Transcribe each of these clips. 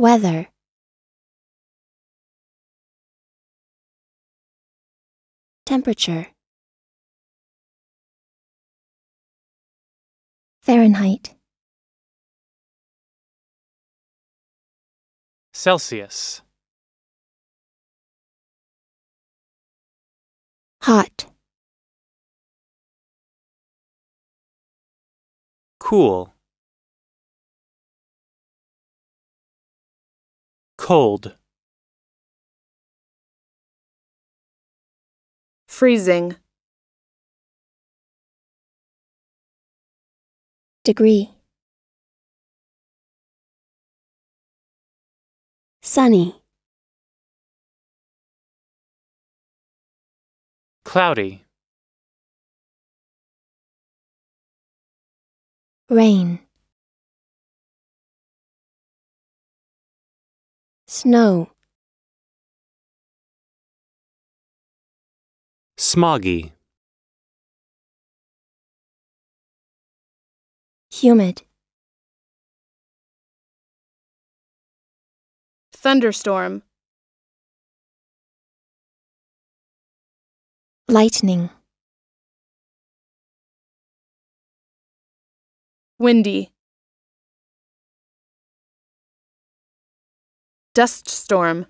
Weather Temperature Fahrenheit Celsius Hot Cool Cold. Freezing. Degree. Sunny. Cloudy. Rain. Snow. Smoggy. Humid. Thunderstorm. Lightning. Windy. Dust storm.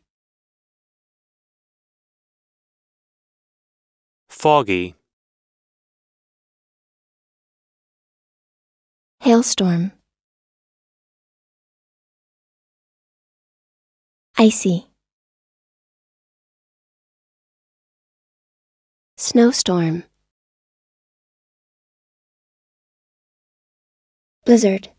Foggy. Hailstorm. Icy. Snowstorm. Blizzard.